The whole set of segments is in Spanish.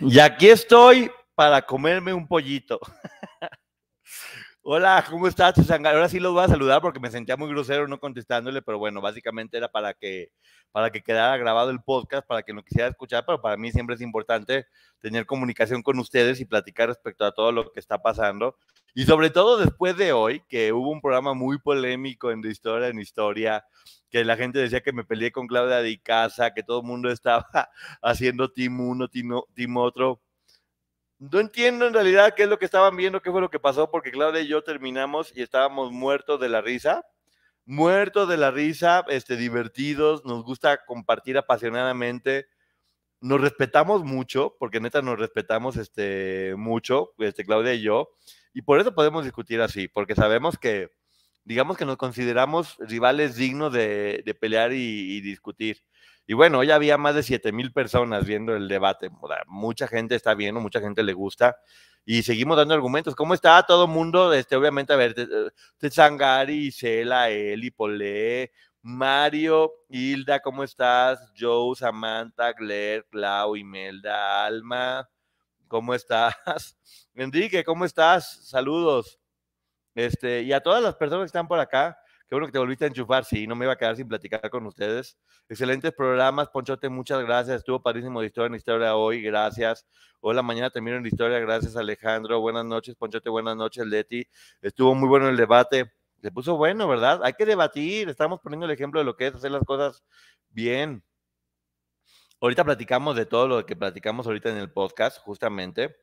Y aquí estoy para comerme un pollito. Hola, ¿cómo estás, Ahora sí los voy a saludar porque me sentía muy grosero no contestándole, pero bueno, básicamente era para que, para que quedara grabado el podcast, para que lo quisiera escuchar, pero para mí siempre es importante tener comunicación con ustedes y platicar respecto a todo lo que está pasando. Y sobre todo después de hoy, que hubo un programa muy polémico en Historia en Historia, que la gente decía que me peleé con Claudia de Casa, que todo el mundo estaba haciendo team uno, team, otro. No entiendo en realidad qué es lo que estaban viendo, qué fue lo que pasó, porque Claudia y yo terminamos y estábamos muertos de la risa, muertos de la risa, este, divertidos, nos gusta compartir apasionadamente, nos respetamos mucho, porque neta nos respetamos este, mucho, este, Claudia y yo, y por eso podemos discutir así, porque sabemos que, digamos que nos consideramos rivales dignos de, pelear y, discutir. Y bueno, hoy había más de 7000 mil personas viendo el debate. Mucha gente está viendo, mucha gente le gusta. Y seguimos dando argumentos. ¿Cómo está todo el mundo? Este, obviamente, a ver, Tetsangari, eh, Isela, Eli, Polé, Mario, Hilda, ¿cómo estás? Joe, Samantha, Gler, Clau, Imelda, Alma, ¿Cómo estás? Enrique, ¿cómo estás? Saludos. Este, y a todas las personas que están por acá, qué bueno que te volviste a enchufar, sí, no me iba a quedar sin platicar con ustedes. Excelentes programas, Ponchote, muchas gracias. Estuvo padrísimo de historia en historia hoy, gracias. Hola, mañana también en historia, gracias Alejandro. Buenas noches, Ponchote, buenas noches, Leti. Estuvo muy bueno el debate. Se puso bueno, ¿verdad? Hay que debatir, estamos poniendo el ejemplo de lo que es hacer las cosas bien ahorita platicamos de todo lo que platicamos ahorita en el podcast, justamente.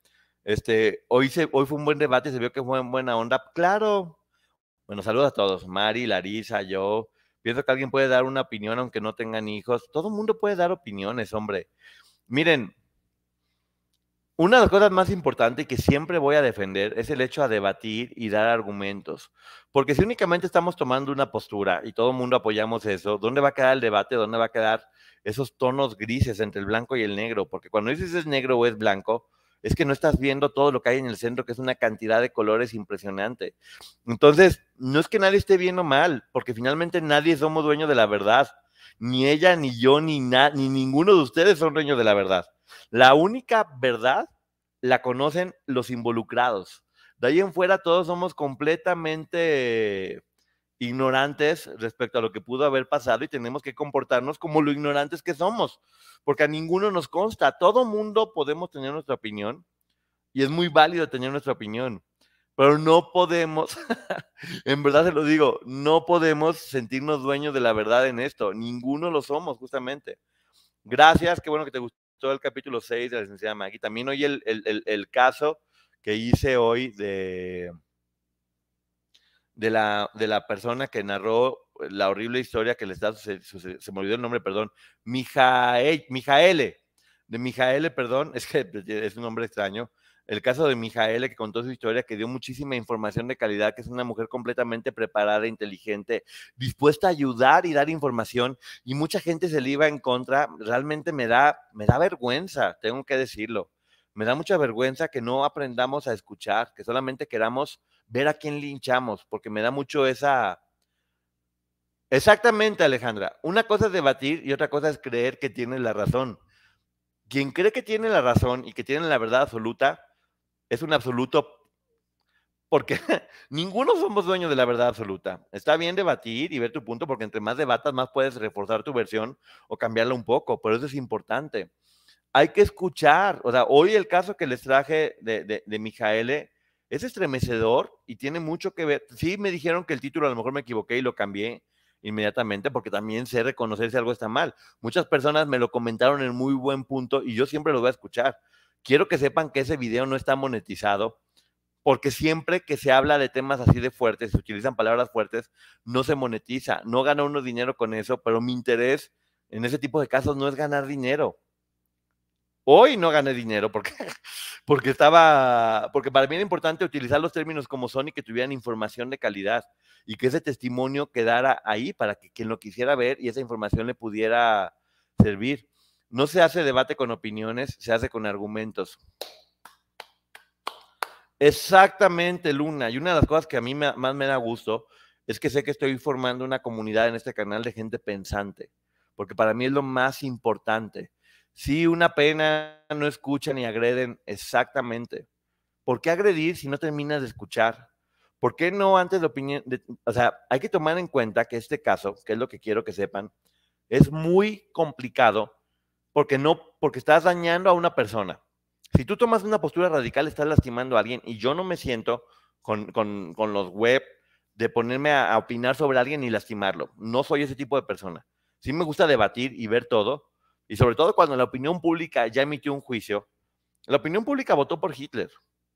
Este, hoy, se, hoy fue un buen debate, se vio que fue en buena onda. Claro. Bueno, saludos a todos. Mari, Larisa, yo. Pienso que alguien puede dar una opinión aunque no tengan hijos. Todo el mundo puede dar opiniones, hombre. Miren, una de las cosas más importantes que siempre voy a defender es el hecho de debatir y dar argumentos. Porque si únicamente estamos tomando una postura y todo el mundo apoyamos eso, ¿dónde va a quedar el debate? ¿Dónde va a quedar esos tonos grises entre el blanco y el negro? Porque cuando dices es negro o es blanco, es que no estás viendo todo lo que hay en el centro, que es una cantidad de colores impresionante. Entonces, no es que nadie esté bien o mal, porque finalmente nadie somos dueños de la verdad. Ni ella, ni yo, ni, ni ninguno de ustedes son dueños de la verdad. La única verdad la conocen los involucrados. De ahí en fuera todos somos completamente ignorantes respecto a lo que pudo haber pasado y tenemos que comportarnos como lo ignorantes que somos, porque a ninguno nos consta, todo mundo podemos tener nuestra opinión y es muy válido tener nuestra opinión, pero no podemos, en verdad se lo digo, no podemos sentirnos dueños de la verdad en esto, ninguno lo somos justamente. Gracias, qué bueno que te gustó todo el capítulo 6 de la licenciada Maggie. También hoy el, caso que hice hoy de, la, persona que narró la horrible historia que le está se, se, me olvidó el nombre, perdón, Mijael, Mijaele, de Mijaele, perdón, es que es un nombre extraño, el caso de mijaele que contó su historia, que dio muchísima información de calidad, que es una mujer completamente preparada, inteligente, dispuesta a ayudar y dar información, y mucha gente se le iba en contra. Realmente me da, me da vergüenza, tengo que decirlo. Me da mucha vergüenza que no aprendamos a escuchar, que solamente queramos ver a quién linchamos, porque me da mucho esa, Exactamente, Alejandra. Una cosa es debatir y otra cosa es creer que tiene la razón. Quien cree que tiene la razón y que tiene la verdad absoluta, es un absoluto porque ninguno somos dueños de la verdad absoluta. Está bien debatir y ver tu punto, porque entre más debatas, más puedes reforzar tu versión o cambiarla un poco, pero eso es importante. Hay que escuchar, o sea, hoy el caso que les traje de, de, Mijaele es estremecedor y tiene mucho que ver. Sí, me dijeron que el título a lo mejor me equivoqué y lo cambié inmediatamente, porque también sé reconocer si algo está mal. Muchas personas me lo comentaron en muy buen punto y yo siempre lo voy a escuchar. Quiero que sepan que ese video no está monetizado porque siempre que se habla de temas así de fuertes, se utilizan palabras fuertes, no se monetiza, no gana uno dinero con eso, pero mi interés en ese tipo de casos no es ganar dinero. Hoy no gané dinero porque, porque estaba, porque para mí era importante utilizar los términos como son y que tuvieran información de calidad y que ese testimonio quedara ahí para que quien lo quisiera ver y esa información le pudiera servir. No se hace debate con opiniones, se hace con argumentos. Exactamente, Luna. Y una de las cosas que a mí más me da gusto es que sé que estoy formando una comunidad en este canal de gente pensante, porque para mí es lo más importante. Si una pena no escuchan y agreden, exactamente. ¿Por qué agredir si no terminas de escuchar? ¿Por qué no antes de opinión? o sea, hay que tomar en cuenta que este caso, que es lo que quiero que sepan, es muy complicado porque no, porque estás dañando a una persona. Si tú tomas una postura radical, estás lastimando a alguien y yo no me siento con, con, con los web de ponerme a, opinar sobre alguien y lastimarlo. No soy ese tipo de persona. Sí me gusta debatir y ver todo, y sobre todo cuando la opinión pública ya emitió un juicio, la opinión pública votó por Hitler,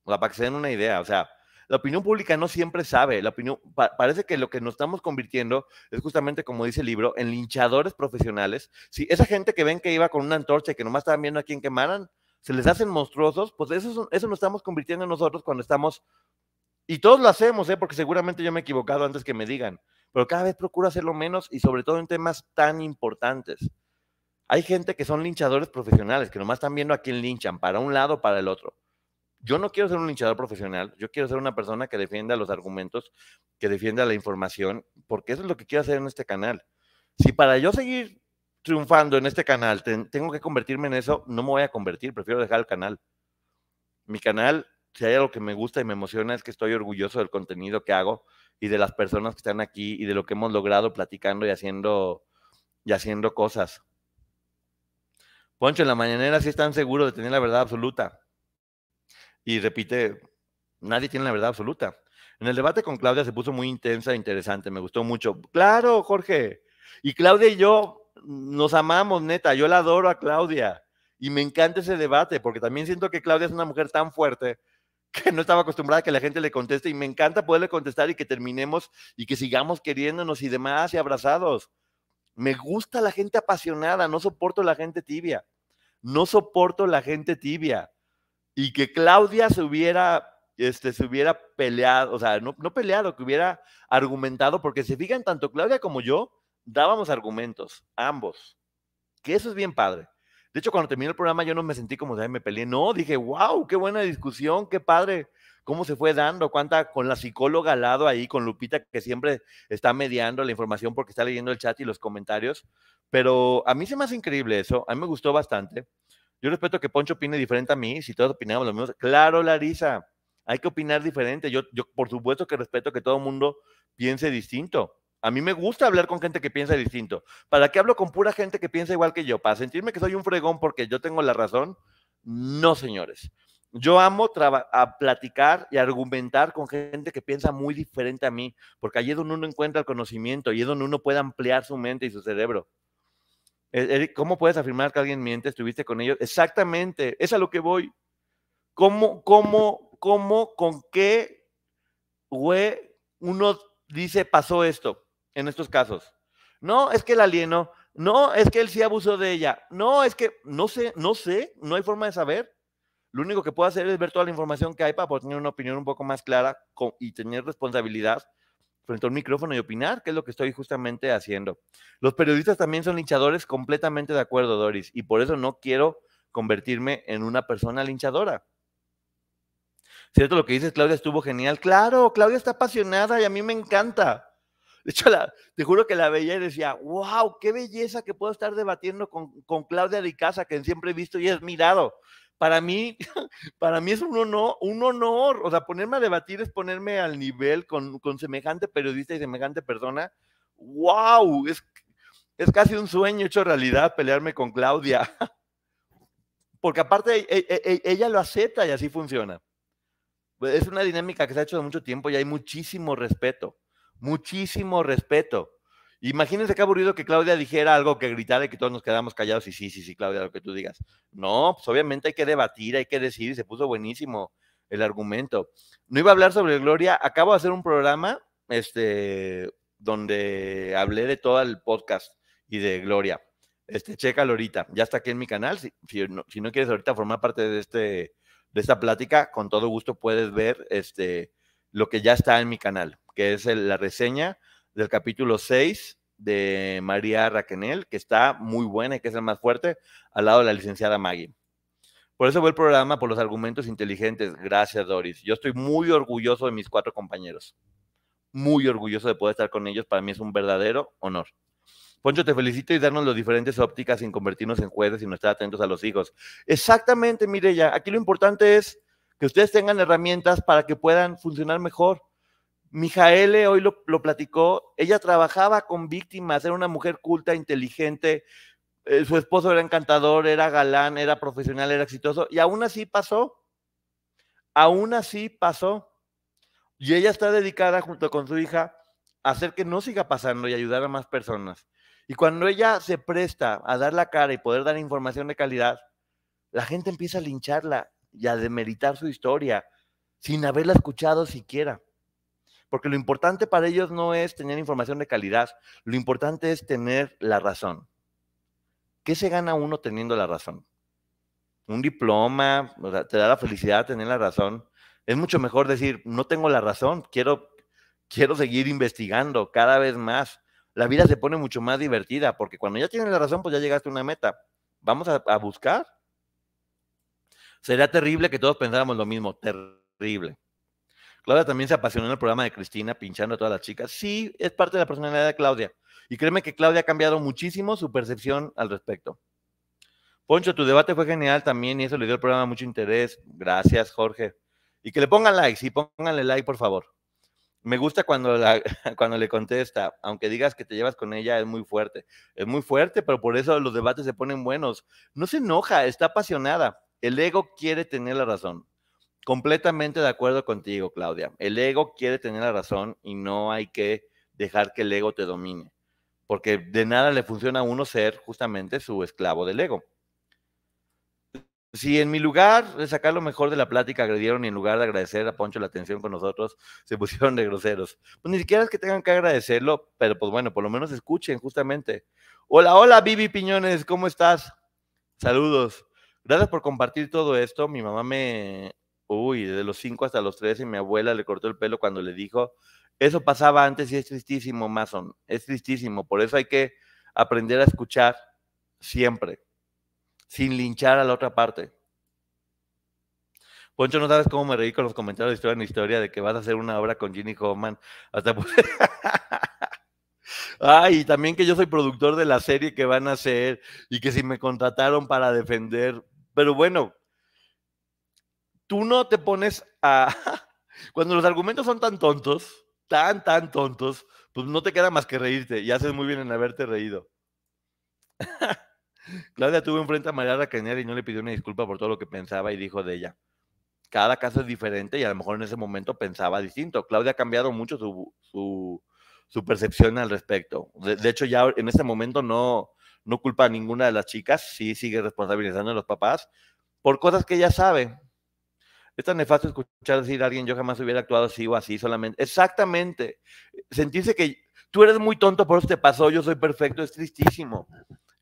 o sea, para que se den una idea, o sea, la opinión pública no siempre sabe. La opinión, parece que lo que nos estamos convirtiendo es justamente, como dice el libro, en linchadores profesionales. Si esa gente que ven que iba con una antorcha y que nomás estaban viendo a quién quemaran, se les hacen monstruosos, pues eso, eso nos estamos convirtiendo nosotros cuando estamos. Y todos lo hacemos, ¿eh? porque seguramente yo me he equivocado antes que me digan. Pero cada vez procuro hacerlo menos y sobre todo en temas tan importantes. Hay gente que son linchadores profesionales, que nomás están viendo a quién linchan, para un lado o para el otro yo no quiero ser un linchador profesional, yo quiero ser una persona que defienda los argumentos, que defienda la información, porque eso es lo que quiero hacer en este canal. Si para yo seguir triunfando en este canal tengo que convertirme en eso, no me voy a convertir, prefiero dejar el canal. Mi canal, si hay algo que me gusta y me emociona es que estoy orgulloso del contenido que hago y de las personas que están aquí y de lo que hemos logrado platicando y haciendo, y haciendo cosas. Poncho, en la mañanera sí están seguros de tener la verdad absoluta y repite, nadie tiene la verdad absoluta. En el debate con Claudia se puso muy intensa e interesante, me gustó mucho. Claro, Jorge. Y Claudia y yo nos amamos, neta, yo la adoro a Claudia. Y me encanta ese debate, porque también siento que Claudia es una mujer tan fuerte que no estaba acostumbrada a que la gente le conteste y me encanta poderle contestar y que terminemos y que sigamos queriéndonos y demás y abrazados. Me gusta la gente apasionada, no soporto la gente tibia. No soporto la gente tibia y que Claudia se hubiera, este, se hubiera peleado, o sea, no, peleado, que hubiera argumentado, porque se si fijan, tanto Claudia como yo dábamos argumentos, ambos, que eso es bien padre. De hecho, cuando terminó el programa yo no me sentí como de me peleé, no, dije, wow, qué buena discusión, qué padre, cómo se fue dando, cuánta, con la psicóloga al lado ahí, con Lupita, que siempre está mediando la información porque está leyendo el chat y los comentarios, pero a mí se me hace increíble eso, a mí me gustó bastante. Yo respeto que Poncho opine diferente a mí, si todos opinamos lo mismo. Claro, Larisa, hay que opinar diferente. Yo, por supuesto que respeto que todo el mundo piense distinto. A mí me gusta hablar con gente que piensa distinto. ¿Para qué hablo con pura gente que piensa igual que yo? ¿Para sentirme que soy un fregón porque yo tengo la razón? No, señores. Yo amo a platicar y argumentar con gente que piensa muy diferente a mí, porque allí es donde uno encuentra el conocimiento y es donde uno puede ampliar su mente y su cerebro. ¿Cómo puedes afirmar que alguien miente? ¿Estuviste con ellos? Exactamente, es a lo que voy. ¿Cómo, cómo, cómo, con qué, güey, uno dice pasó esto en estos casos? No, es que el alieno, no, es que él sí abusó de ella, no, es que no sé, no sé, no hay forma de saber. Lo único que puedo hacer es ver toda la información que hay para poder tener una opinión un poco más clara y tener responsabilidad frente a micrófono y opinar, que es lo que estoy justamente haciendo. Los periodistas también son linchadores, completamente de acuerdo, Doris, y por eso no quiero convertirme en una persona linchadora. ¿Cierto? Lo que dices, Claudia, estuvo genial. Claro, Claudia está apasionada y a mí me encanta. De hecho, te juro que la veía y decía, wow, qué belleza que puedo estar debatiendo con, con Claudia de Casa, que siempre he visto y he admirado para mí, para mí es un honor, un honor, o sea, ponerme a debatir es ponerme al nivel con, semejante periodista y semejante persona. ¡Wow! Es, es casi un sueño hecho realidad pelearme con Claudia. Porque aparte e, e, e, ella lo acepta y así funciona. Pues, es una dinámica que se ha hecho de mucho tiempo y hay muchísimo respeto, muchísimo respeto. Imagínense qué aburrido que Claudia dijera algo, que gritara y que todos nos quedamos callados y sí, sí, sí, Claudia, lo que tú digas. No, pues obviamente hay que debatir, hay que decir y se puso buenísimo el argumento. No iba a hablar sobre Gloria, acabo de hacer un programa este, donde hablé de todo el podcast y de Gloria. Este, checa ahorita, ya está aquí en mi canal. Si, si, no, quieres ahorita formar parte de, este, de esta plática, con todo gusto puedes ver este, lo que ya está en mi canal, que es la reseña del capítulo 6 de María Raquenel, que está muy buena y que es el más fuerte, al lado de la licenciada Maggie. Por eso voy el programa, por los argumentos inteligentes. Gracias, Doris. Yo estoy muy orgulloso de mis cuatro compañeros. Muy orgulloso de poder estar con ellos. Para mí es un verdadero honor. Poncho, te felicito y darnos las diferentes ópticas sin convertirnos en jueces y no estar atentos a los hijos. Exactamente, Mireya. Aquí lo importante es que ustedes tengan herramientas para que puedan funcionar mejor. Mijaele hoy lo, platicó, ella trabajaba con víctimas, era una mujer culta, inteligente, eh, su esposo era encantador, era galán, era profesional, era exitoso, y aún así pasó, aún así pasó. Y ella está dedicada junto con su hija a hacer que no siga pasando y ayudar a más personas. Y cuando ella se presta a dar la cara y poder dar información de calidad, la gente empieza a lincharla y a demeritar su historia sin haberla escuchado siquiera porque lo importante para ellos no es tener información de calidad, lo importante es tener la razón. ¿Qué se gana uno teniendo la razón? Un diploma, te da la felicidad tener la razón. Es mucho mejor decir, no tengo la razón, quiero, quiero seguir investigando cada vez más. La vida se pone mucho más divertida, porque cuando ya tienes la razón, pues ya llegaste a una meta. Vamos a, a buscar. Sería terrible que todos pensáramos lo mismo, terrible Claudia también se apasionó en el programa de Cristina, pinchando a todas las chicas. Sí, es parte de la personalidad de Claudia. Y créeme que Claudia ha cambiado muchísimo su percepción al respecto. Poncho, tu debate fue genial también y eso le dio al programa mucho interés. Gracias, Jorge. Y que le pongan like, sí, pónganle like, por favor. Me gusta cuando, cuando le contesta, aunque digas que te llevas con ella, es muy fuerte. Es muy fuerte, pero por eso los debates se ponen buenos. No se enoja, está apasionada. El ego quiere tener la razón completamente de acuerdo contigo, Claudia. El ego quiere tener la razón y no hay que dejar que el ego te domine, porque de nada le funciona a uno ser justamente su esclavo del ego. Si en mi lugar de sacar lo mejor de la plática agredieron y en lugar de agradecer a Poncho la atención con nosotros, se pusieron de groseros. Pues ni siquiera es que tengan que agradecerlo, pero pues bueno, por lo menos escuchen justamente. Hola, hola, Vivi Piñones, ¿cómo estás? Saludos. Gracias por compartir todo esto. Mi mamá me, de los 5 hasta los y mi abuela le cortó el pelo cuando le dijo, eso pasaba antes y es tristísimo, Mason, es tristísimo, por eso hay que aprender a escuchar siempre, sin linchar a la otra parte. Poncho, no sabes cómo me reí con los comentarios de historia en historia de que vas a hacer una obra con Ginny Homan Hasta ay y también que yo soy productor de la serie que van a hacer y que si me contrataron para defender. Pero bueno, tú no te pones a... Cuando los argumentos son tan tontos, tan, tan tontos, pues no te queda más que reírte y haces muy bien en haberte reído. Claudia tuvo enfrente a María Cañera y no le pidió una disculpa por todo lo que pensaba y dijo de ella. Cada caso es diferente y a lo mejor en ese momento pensaba distinto. Claudia ha cambiado mucho su, percepción al respecto. De, hecho, ya en ese momento no, no culpa a ninguna de las chicas, sí sigue responsabilizando a los papás por cosas que ella sabe. Es tan nefasto escuchar decir a alguien, yo jamás hubiera actuado así o así solamente. Exactamente. Sentirse que tú eres muy tonto, por eso te pasó, yo soy perfecto, es tristísimo.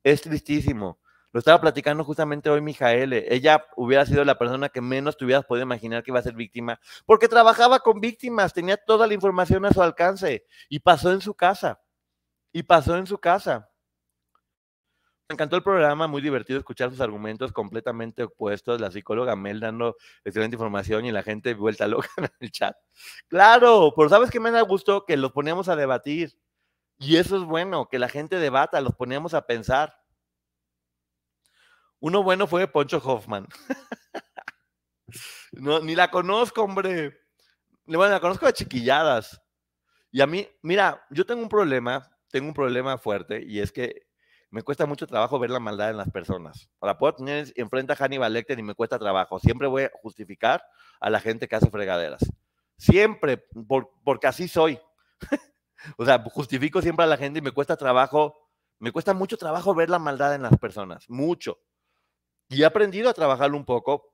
Es tristísimo. Lo estaba platicando justamente hoy Mijaele. Eh, ella hubiera sido la persona que menos te hubieras podido imaginar que iba a ser víctima, porque trabajaba con víctimas, tenía toda la información a su alcance y pasó en su casa. Y pasó en su casa. Me encantó el programa, muy divertido escuchar sus argumentos completamente opuestos. La psicóloga Mel dando excelente información y la gente vuelta loca en el chat. Claro, pero sabes que me da gusto que los poníamos a debatir. Y eso es bueno, que la gente debata, los poníamos a pensar. Uno bueno fue Poncho Hoffman. no, ni la conozco, hombre. Bueno, la conozco de chiquilladas. Y a mí, mira, yo tengo un problema, tengo un problema fuerte, y es que me cuesta mucho trabajo ver la maldad en las personas. Ahora puedo tener enfrente a Hannibal Lecter y me cuesta trabajo. Siempre voy a justificar a la gente que hace fregaderas. Siempre, porque así soy. o sea, justifico siempre a la gente y me cuesta trabajo, me cuesta mucho trabajo ver la maldad en las personas, mucho. Y he aprendido a trabajarlo un poco.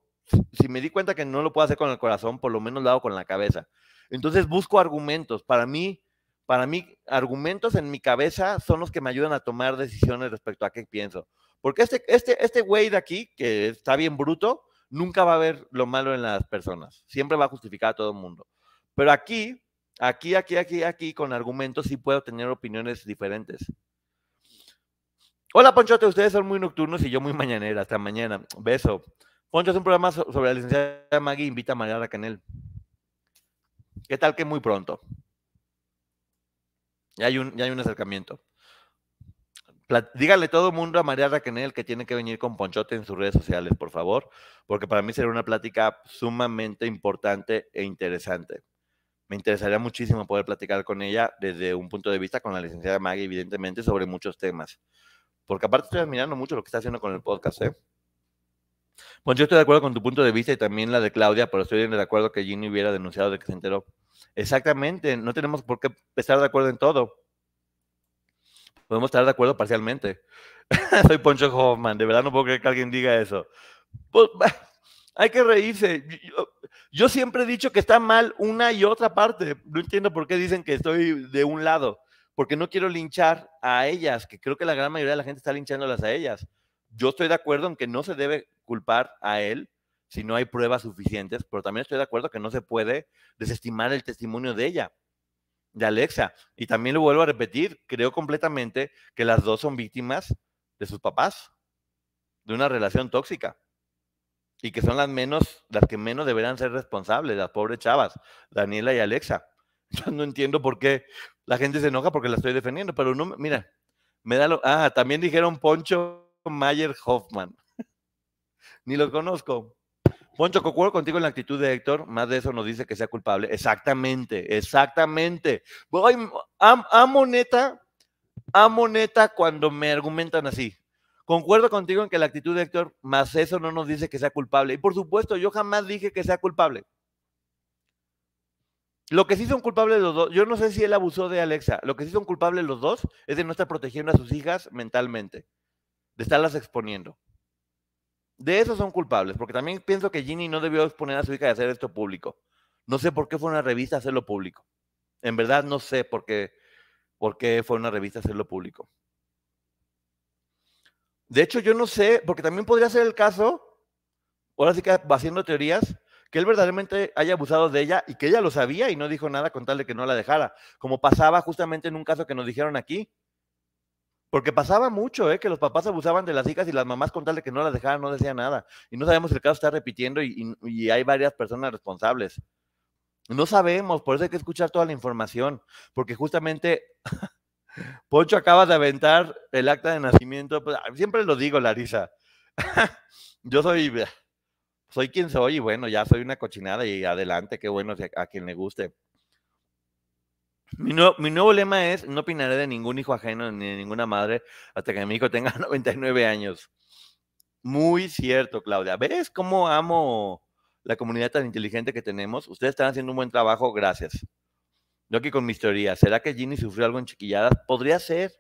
Si me di cuenta que no lo puedo hacer con el corazón, por lo menos lo hago con la cabeza. Entonces busco argumentos. Para mí, para mí, argumentos en mi cabeza son los que me ayudan a tomar decisiones respecto a qué pienso. Porque este, este, este güey de aquí, que está bien bruto, nunca va a ver lo malo en las personas. Siempre va a justificar a todo el mundo. Pero aquí, aquí, aquí, aquí, aquí, con argumentos sí puedo tener opiniones diferentes. Hola, Ponchote. Ustedes son muy nocturnos y yo muy mañanera. Hasta mañana. Beso. Poncho, es un programa sobre la licenciada Maggie. Invita a Mariana Canel. ¿Qué tal que muy pronto? Ya hay un, acercamiento. Díganle todo el mundo a María Raquenel que tiene que venir con Ponchote en sus redes sociales, por favor, porque para mí será una plática sumamente importante e interesante. Me interesaría muchísimo poder platicar con ella desde un punto de vista con la licenciada Maggie, evidentemente, sobre muchos temas. Porque aparte estoy admirando mucho lo que está haciendo con el podcast, ¿eh? Bueno, yo estoy de acuerdo con tu punto de vista y también la de Claudia, pero estoy de acuerdo que Ginny hubiera denunciado de que se enteró. Exactamente, no tenemos por qué estar de acuerdo en todo. Podemos estar de acuerdo parcialmente. Soy Poncho Hoffman, de verdad no puedo creer que alguien diga eso. Pues, hay que reírse. Yo, yo, siempre he dicho que está mal una y otra parte. No entiendo por qué dicen que estoy de un lado, porque no quiero linchar a ellas, que creo que la gran mayoría de la gente está linchándolas a ellas. Yo estoy de acuerdo en que no se debe culpar a él si no hay pruebas suficientes, pero también estoy de acuerdo que no se puede desestimar el testimonio de ella, de Alexa. Y también lo vuelvo a repetir, creo completamente que las dos son víctimas de sus papás, de una relación tóxica. Y que son las menos, las que menos deberán ser responsables, las pobres chavas, Daniela y Alexa. Yo no entiendo por qué la gente se enoja porque la estoy defendiendo, pero no, mira, me da lo. Ah, también dijeron Poncho Mayer Hoffman. Ni lo conozco. Poncho, concuerdo contigo en la actitud de Héctor, más de eso nos dice que sea culpable. Exactamente, exactamente. Voy, a amo neta, moneta cuando me argumentan así. Concuerdo contigo en que la actitud de Héctor, más eso no nos dice que sea culpable. Y por supuesto, yo jamás dije que sea culpable. Lo que sí son culpables los dos, yo no sé si él abusó de Alexa, lo que sí son culpables los dos es de no estar protegiendo a sus hijas mentalmente, de estarlas exponiendo. De eso son culpables, porque también pienso que Ginny no debió exponer a su hija de hacer esto público. No sé por qué fue una revista hacerlo público. En verdad no sé por qué, por qué fue una revista hacerlo público. De hecho, yo no sé, porque también podría ser el caso, ahora sí que va haciendo teorías, que él verdaderamente haya abusado de ella y que ella lo sabía y no dijo nada con tal de que no la dejara, como pasaba justamente en un caso que nos dijeron aquí, porque pasaba mucho, ¿eh? Que los papás abusaban de las hijas y las mamás con tal de que no las dejaban, no decían nada. Y no sabemos si el caso está repitiendo y, hay varias personas responsables. No sabemos, por eso hay que escuchar toda la información, porque justamente Poncho acaba de aventar el acta de nacimiento. Pues, ah, siempre lo digo, Larisa. Yo soy, soy quien soy y bueno, ya soy una cochinada y adelante, qué bueno a quien le guste. Mi nuevo, lema es, no opinaré de ningún hijo ajeno ni de ninguna madre hasta que mi hijo tenga 99 años. Muy cierto, Claudia. ¿Ves cómo amo la comunidad tan inteligente que tenemos? Ustedes están haciendo un buen trabajo, gracias. Yo aquí con mis teorías. ¿Será que Ginny sufrió algo en chiquilladas? Podría ser.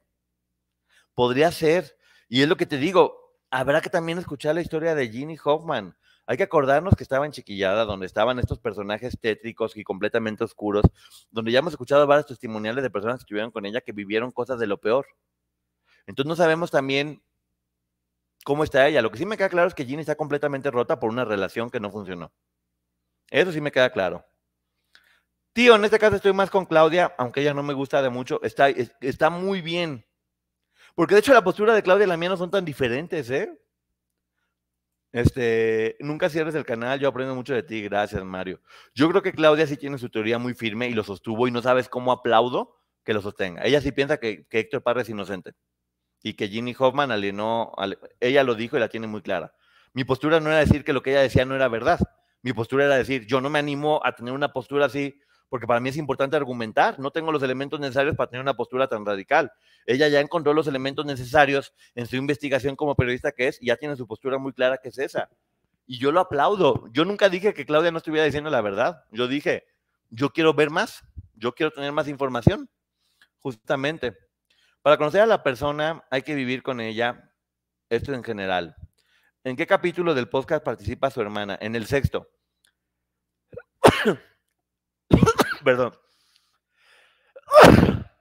Podría ser. Y es lo que te digo. Habrá que también escuchar la historia de Ginny Hoffman. Hay que acordarnos que estaba en Chiquillada, donde estaban estos personajes tétricos y completamente oscuros, donde ya hemos escuchado varios testimoniales de personas que estuvieron con ella que vivieron cosas de lo peor. Entonces no sabemos también cómo está ella. Lo que sí me queda claro es que Ginny está completamente rota por una relación que no funcionó. Eso sí me queda claro. Tío, en este caso estoy más con Claudia, aunque ella no me gusta de mucho. Está, está muy bien. Porque de hecho la postura de Claudia y la mía no son tan diferentes, ¿eh? Este, nunca cierres el canal, yo aprendo mucho de ti, gracias Mario. Yo creo que Claudia sí tiene su teoría muy firme y lo sostuvo y no sabes cómo aplaudo que lo sostenga. Ella sí piensa que, que Héctor Parra es inocente y que Ginny Hoffman alienó, ella lo dijo y la tiene muy clara. Mi postura no era decir que lo que ella decía no era verdad. Mi postura era decir, yo no me animo a tener una postura así porque para mí es importante argumentar. No tengo los elementos necesarios para tener una postura tan radical. Ella ya encontró los elementos necesarios en su investigación como periodista que es y ya tiene su postura muy clara que es esa. Y yo lo aplaudo. Yo nunca dije que Claudia no estuviera diciendo la verdad. Yo dije, yo quiero ver más, yo quiero tener más información. Justamente. Para conocer a la persona hay que vivir con ella. Esto en general. ¿En qué capítulo del podcast participa su hermana? En el sexto. Perdón.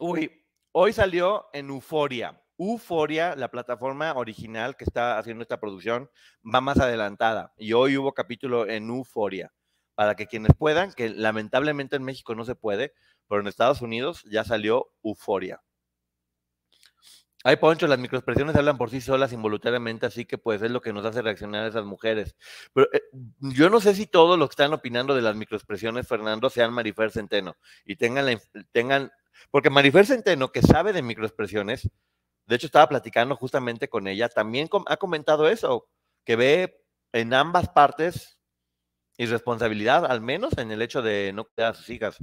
Uy, hoy salió en Euforia. Euforia, la plataforma original que está haciendo esta producción, va más adelantada. Y hoy hubo capítulo en Euforia. Para que quienes puedan, que lamentablemente en México no se puede, pero en Estados Unidos ya salió Euforia. Ay, Poncho, las microexpresiones hablan por sí solas involuntariamente, así que pues es lo que nos hace reaccionar a esas mujeres. Pero eh, yo no sé si todos los que están opinando de las microexpresiones, Fernando, sean Marifer Centeno y tengan, tengan porque Marifer Centeno, que sabe de microexpresiones, de hecho estaba platicando justamente con ella, también ha comentado eso, que ve en ambas partes irresponsabilidad, al menos en el hecho de no cuidar a sus hijas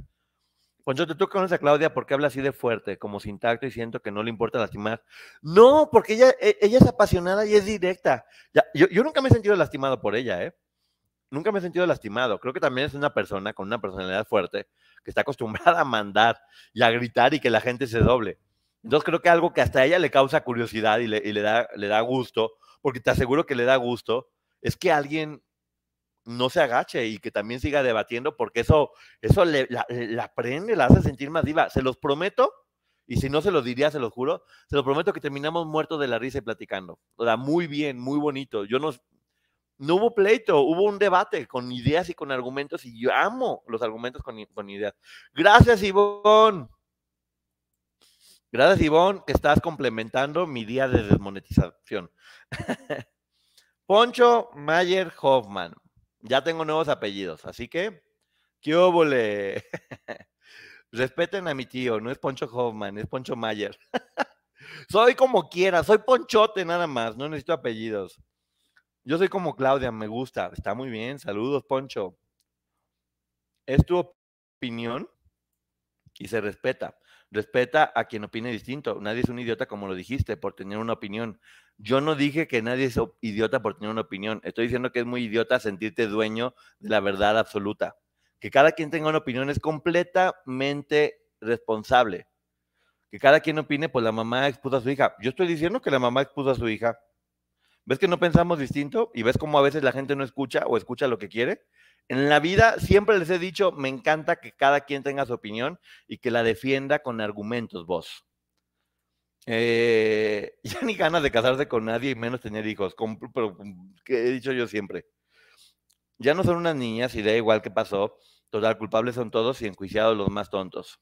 te toca con a Claudia porque habla así de fuerte, como sin tacto y siento que no le importa lastimar. No, porque ella, e, es apasionada y es directa. yo, nunca me he sentido lastimado por ella, ¿eh? Nunca me he sentido lastimado. Creo que también es una persona con una personalidad fuerte que está acostumbrada a mandar y a gritar y que la gente se doble. Entonces creo que algo que hasta ella le causa curiosidad y le da gusto, porque te aseguro que le da gusto, es que alguien no se agache y que también siga debatiendo porque eso, eso la, prende, la hace sentir más viva. Se los prometo, y si no se los diría, se los juro, se los prometo que terminamos muertos de la risa y platicando. O sea, muy bien, muy bonito. Yo no, no hubo pleito, hubo un debate con ideas y con argumentos y yo amo los argumentos con, con ideas. Gracias, Ivonne. Gracias, Ivonne, que estás complementando mi día de desmonetización. Poncho Mayer Hoffman. Ya tengo nuevos apellidos, así que, ¿qué óvole? Respeten a mi tío, no es Poncho Hoffman, es Poncho Mayer. soy como quiera, soy Ponchote nada más, no necesito apellidos. Yo soy como Claudia, me gusta, está muy bien, saludos Poncho. Es tu opinión y se respeta. Respeta a quien opine distinto. Nadie es un idiota como lo dijiste por tener una opinión. Yo no dije que nadie es idiota por tener una opinión. Estoy diciendo que es muy idiota sentirte dueño de la verdad absoluta. Que cada quien tenga una opinión es completamente responsable. Que cada quien opine, pues la mamá expuso a su hija. Yo estoy diciendo que la mamá expuso a su hija. ¿Ves que no pensamos distinto? ¿Y ves cómo a veces la gente no escucha o escucha lo que quiere? En la vida siempre les he dicho, me encanta que cada quien tenga su opinión y que la defienda con argumentos vos. Eh, ya ni ganas de casarse con nadie y menos tener hijos, pero mm, que he dicho yo siempre. Ya no son unas niñas y da igual qué pasó. Total, culpables son todos y enjuiciados los más tontos.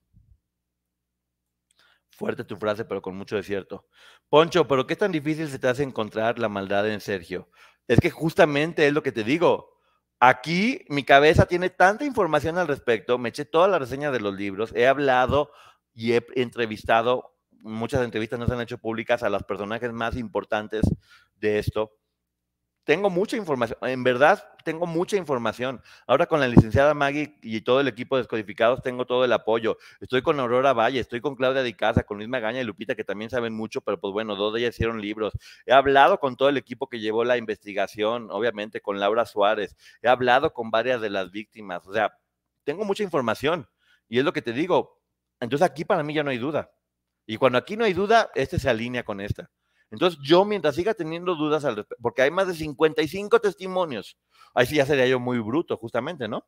Fuerte tu frase, pero con mucho desierto. Poncho, ¿pero qué tan difícil se te hace encontrar la maldad en Sergio? Es que justamente es lo que te digo. Aquí mi cabeza tiene tanta información al respecto, me eché toda la reseña de los libros, he hablado y he entrevistado muchas entrevistas no se han hecho públicas a los personajes más importantes de esto. Tengo mucha información, en verdad tengo mucha información. Ahora con la licenciada Maggie y todo el equipo de descodificados tengo todo el apoyo. Estoy con Aurora Valle, estoy con Claudia Di Casa, con Luis Magaña y Lupita, que también saben mucho, pero pues bueno, dos de ellas hicieron libros. He hablado con todo el equipo que llevó la investigación, obviamente con Laura Suárez. He hablado con varias de las víctimas. O sea, tengo mucha información. Y es lo que te digo. Entonces aquí para mí ya no hay duda. Y cuando aquí no hay duda, este se alinea con esta. Entonces, yo mientras siga teniendo dudas al porque hay más de 55 testimonios, ahí sí ya sería yo muy bruto, justamente, ¿no?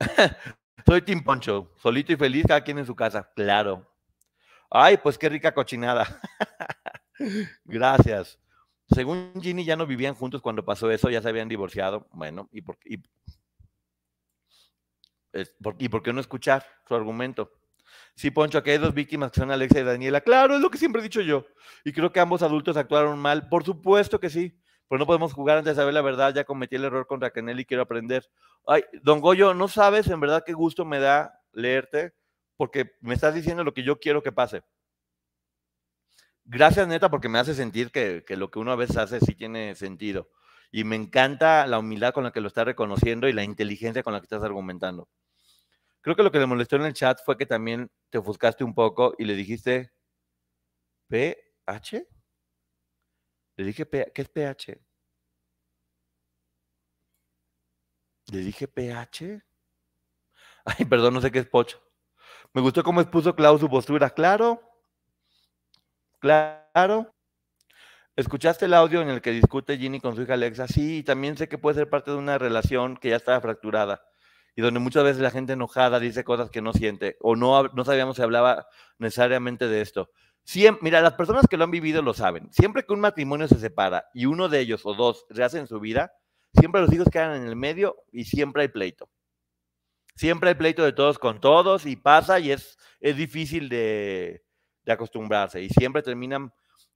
Soy Tim Poncho, solito y feliz, cada quien en su casa, claro. Ay, pues qué rica cochinada. Gracias. Según Ginny, ya no vivían juntos cuando pasó eso, ya se habían divorciado. Bueno, ¿y por, ¿y por qué no escuchar su argumento? Sí, Poncho, aquí hay dos víctimas que son Alexa y Daniela. Claro, es lo que siempre he dicho yo. Y creo que ambos adultos actuaron mal. Por supuesto que sí. Pero no podemos jugar antes de saber la verdad. Ya cometí el error contra Canel y quiero aprender. Ay, don Goyo, no sabes en verdad qué gusto me da leerte porque me estás diciendo lo que yo quiero que pase. Gracias, neta, porque me hace sentir que, que lo que uno a veces hace sí tiene sentido. Y me encanta la humildad con la que lo estás reconociendo y la inteligencia con la que estás argumentando. Creo que lo que le molestó en el chat fue que también te ofuscaste un poco y le dijiste PH. Le dije, ¿qué es PH? Le dije, ¿PH? Ay, perdón, no sé qué es pocho. Me gustó cómo expuso Clau su postura. Claro, claro. ¿Escuchaste el audio en el que discute Ginny con su hija Alexa? Sí, también sé que puede ser parte de una relación que ya estaba fracturada y donde muchas veces la gente enojada dice cosas que no siente o no, no sabíamos si hablaba necesariamente de esto. Siempre, mira, las personas que lo han vivido lo saben. Siempre que un matrimonio se separa y uno de ellos o dos rehacen su vida, siempre los hijos quedan en el medio y siempre hay pleito. Siempre hay pleito de todos con todos y pasa y es, es difícil de, de acostumbrarse y siempre terminan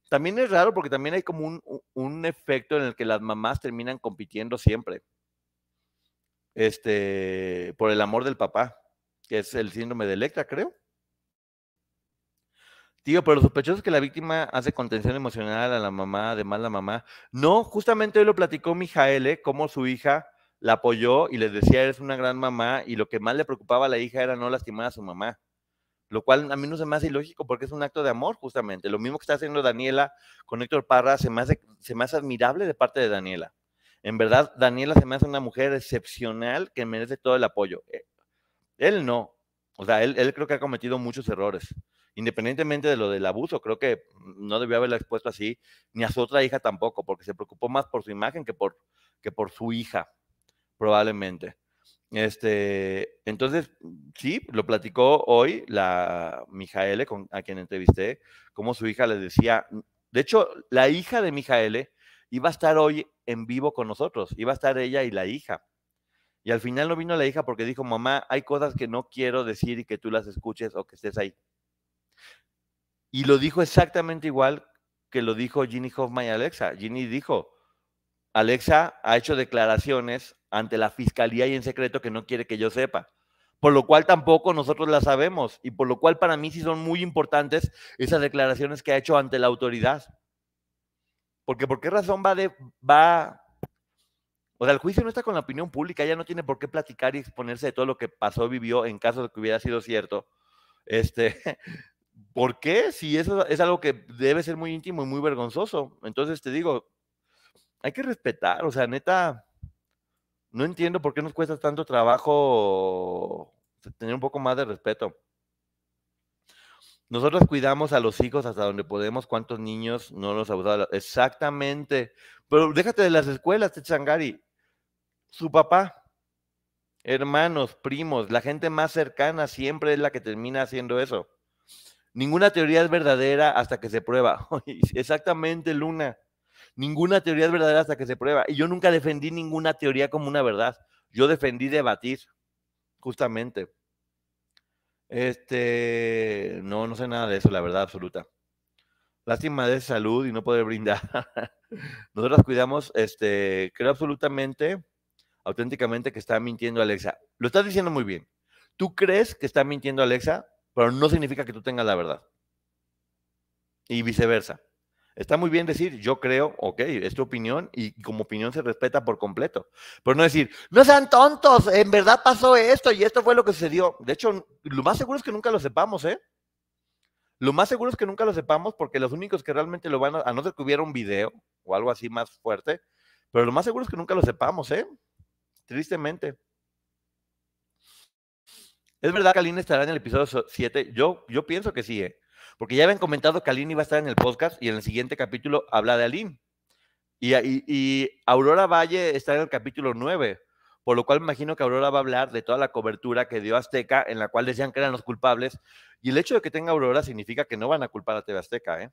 también es raro porque también hay como un, un, efecto en el que las mamás terminan compitiendo siempre este, por el amor del papá, que es el síndrome de Electra, creo. Tío, pero lo sospechoso es que la víctima hace contención emocional a la mamá, además la mamá. No, justamente hoy lo platicó Mijaele, ¿eh? cómo su hija la apoyó y les decía, eres una gran mamá, y lo que más le preocupaba a la hija era no lastimar a su mamá. Lo cual a mí no se me hace ilógico porque es un acto de amor, justamente. Lo mismo que está haciendo Daniela con Héctor Parra se se me hace admirable de parte de Daniela. En verdad, Daniela se me hace una mujer excepcional que merece todo el apoyo. Eh, él no. O sea, él, creo que ha cometido muchos errores. Independientemente de lo del abuso, creo que no debió haberla expuesto así, ni a su otra hija tampoco, porque se preocupó más por su imagen que por, que por su hija, probablemente. Este, entonces, sí, lo platicó hoy la Mijaele, con, a quien entrevisté, cómo su hija le decía, de hecho, la hija de Mijaele y a estar hoy en vivo con nosotros, iba a estar ella y la hija. Y al final no vino la hija porque dijo, mamá, hay cosas que no quiero decir y que tú las escuches o que estés ahí. Y lo dijo exactamente igual que lo dijo Ginny Hoffman y Alexa. Ginny dijo, Alexa ha hecho declaraciones ante la fiscalía y en secreto que no quiere que yo sepa, por lo cual tampoco nosotros la sabemos y por lo cual para mí sí son muy importantes esas declaraciones que ha hecho ante la autoridad. Porque ¿por qué razón va de... Va, o sea, el juicio no está con la opinión pública, ella no tiene por qué platicar y exponerse de todo lo que pasó vivió en caso de que hubiera sido cierto. Este, ¿Por qué? Si eso es algo que debe ser muy íntimo y muy vergonzoso. Entonces te digo, hay que respetar, o sea, neta, no entiendo por qué nos cuesta tanto trabajo tener un poco más de respeto. Nosotros cuidamos a los hijos hasta donde podemos. ¿Cuántos niños no los abusaron Exactamente. Pero déjate de las escuelas, Changari. Su papá, hermanos, primos, la gente más cercana siempre es la que termina haciendo eso. Ninguna teoría es verdadera hasta que se prueba. Exactamente, Luna. Ninguna teoría es verdadera hasta que se prueba. Y yo nunca defendí ninguna teoría como una verdad. Yo defendí debatir, justamente. Este, no, sé nada de eso, la verdad absoluta. Lástima de salud y no poder brindar. Nosotros cuidamos, este, creo absolutamente, auténticamente que está mintiendo Alexa. Lo estás diciendo muy bien. Tú crees que está mintiendo Alexa, pero no significa que tú tengas la verdad. Y viceversa. Está muy bien decir, yo creo, ok, es tu opinión y como opinión se respeta por completo. Pero no decir, no sean tontos, en verdad pasó esto y esto fue lo que sucedió. De hecho, lo más seguro es que nunca lo sepamos, ¿eh? Lo más seguro es que nunca lo sepamos porque los únicos que realmente lo van a, no ser que hubiera un video o algo así más fuerte, pero lo más seguro es que nunca lo sepamos, ¿eh? Tristemente. ¿Es verdad que Aline estará en el episodio 7? Yo, yo pienso que sí, ¿eh? Porque ya habían comentado que Aline iba a estar en el podcast y en el siguiente capítulo habla de Aline. Y, y Aurora Valle está en el capítulo 9 por lo cual me imagino que Aurora va a hablar de toda la cobertura que dio Azteca, en la cual decían que eran los culpables, y el hecho de que tenga Aurora significa que no van a culpar a TV Azteca, ¿eh?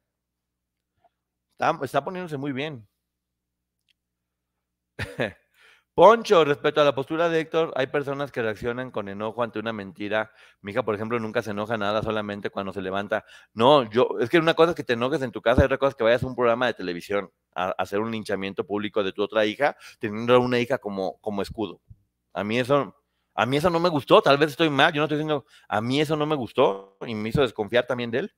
Está, poniéndose muy bien. Poncho, respecto a la postura de Héctor, hay personas que reaccionan con enojo ante una mentira. Mi hija, por ejemplo, nunca se enoja nada, solamente cuando se levanta. No, yo, es que una cosa es que te enojes en tu casa, y otra cosa es que vayas a un programa de televisión hacer un linchamiento público de tu otra hija, teniendo a una hija como, como escudo. A mí eso a mí eso no me gustó, tal vez estoy mal, yo no estoy diciendo, a mí eso no me gustó y me hizo desconfiar también de él.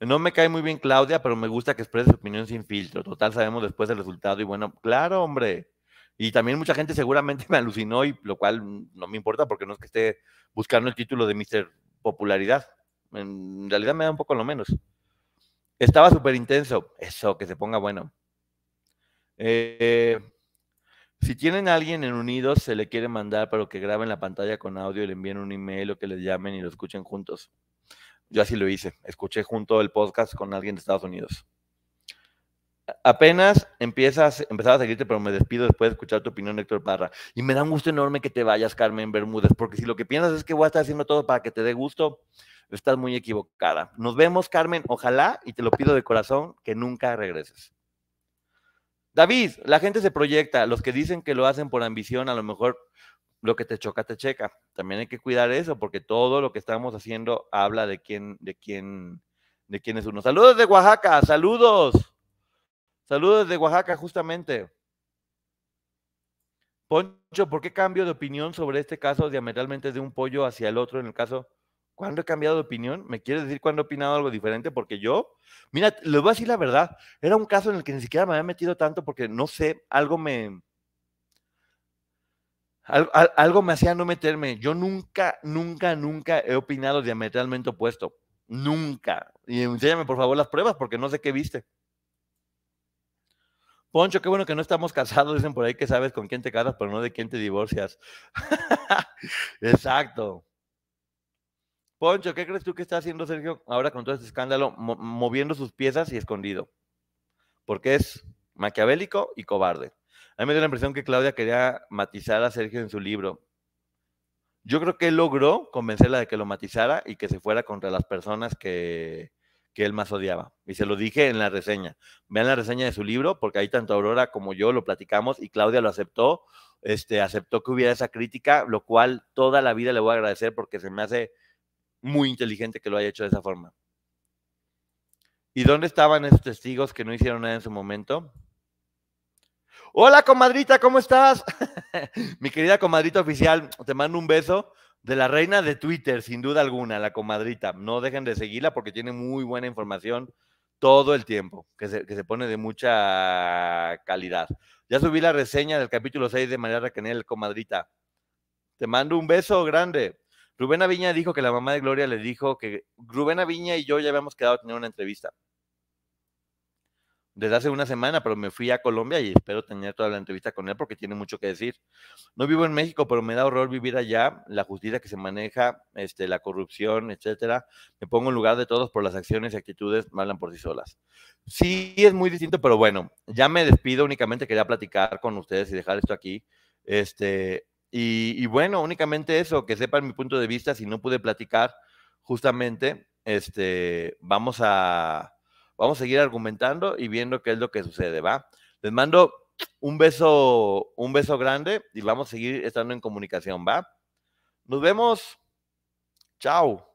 No me cae muy bien Claudia, pero me gusta que exprese su opinión sin filtro. Total, sabemos después el resultado y bueno, claro, hombre. Y también mucha gente seguramente me alucinó y lo cual no me importa porque no es que esté buscando el título de Mr. Popularidad. En realidad me da un poco lo menos. Estaba súper intenso. Eso, que se ponga bueno. Eh, si tienen alguien en Unidos, se le quiere mandar, para que graben la pantalla con audio y le envíen un email o que les llamen y lo escuchen juntos. Yo así lo hice. Escuché junto el podcast con alguien de Estados Unidos. Apenas empiezas, empezaba a seguirte, pero me despido después de escuchar tu opinión, Héctor Parra. Y me da un gusto enorme que te vayas, Carmen Bermúdez, porque si lo que piensas es que voy a estar haciendo todo para que te dé gusto, estás muy equivocada. Nos vemos, Carmen. Ojalá, y te lo pido de corazón, que nunca regreses. David, la gente se proyecta. Los que dicen que lo hacen por ambición, a lo mejor lo que te choca, te checa. También hay que cuidar eso, porque todo lo que estamos haciendo habla de quién, de quién, de quién es uno. Saludos de Oaxaca, saludos. Saludos de Oaxaca, justamente. Poncho, ¿por qué cambio de opinión sobre este caso diametralmente de un pollo hacia el otro en el caso ¿Cuándo he cambiado de opinión? ¿Me quieres decir cuándo he opinado algo diferente? Porque yo, mira, le voy a decir la verdad, era un caso en el que ni siquiera me había metido tanto porque no sé, algo me... algo me hacía no meterme. Yo nunca, nunca, nunca he opinado diametralmente opuesto. Nunca. Y enséñame por favor las pruebas porque no sé qué viste. Poncho, qué bueno que no estamos casados. Dicen por ahí que sabes con quién te casas, pero no de quién te divorcias. Exacto. Poncho, ¿qué crees tú que está haciendo Sergio ahora con todo este escándalo, moviendo sus piezas y escondido? Porque es maquiavélico y cobarde. A mí me dio la impresión que Claudia quería matizar a Sergio en su libro. Yo creo que él logró convencerla de que lo matizara y que se fuera contra las personas que, que él más odiaba. Y se lo dije en la reseña. Vean la reseña de su libro, porque ahí tanto Aurora como yo lo platicamos y Claudia lo aceptó. Este, aceptó que hubiera esa crítica, lo cual toda la vida le voy a agradecer porque se me hace muy inteligente que lo haya hecho de esa forma. ¿Y dónde estaban esos testigos que no hicieron nada en su momento? Hola, comadrita, ¿cómo estás? Mi querida comadrita oficial, te mando un beso de la reina de Twitter, sin duda alguna, la comadrita. No dejen de seguirla porque tiene muy buena información todo el tiempo, que se, pone de mucha calidad. Ya subí la reseña del capítulo 6 de María Raquel, comadrita. Te mando un beso grande. Rubén Aviña dijo que la mamá de Gloria le dijo que Rubén Aviña y yo ya habíamos quedado a tener una entrevista. Desde hace una semana, pero me fui a Colombia y espero tener toda la entrevista con él porque tiene mucho que decir. No vivo en México, pero me da horror vivir allá, la justicia que se maneja, este, la corrupción, etcétera. Me pongo en lugar de todos por las acciones y actitudes malan por sí solas. Sí, es muy distinto, pero bueno, ya me despido. Únicamente quería platicar con ustedes y dejar esto aquí. Este, y, bueno, únicamente eso, que sepan mi punto de vista, si no pude platicar, justamente, este, vamos a, vamos a seguir argumentando y viendo qué es lo que sucede, ¿va? Les mando un beso, un beso grande y vamos a seguir estando en comunicación, ¿va? Nos vemos. Chao.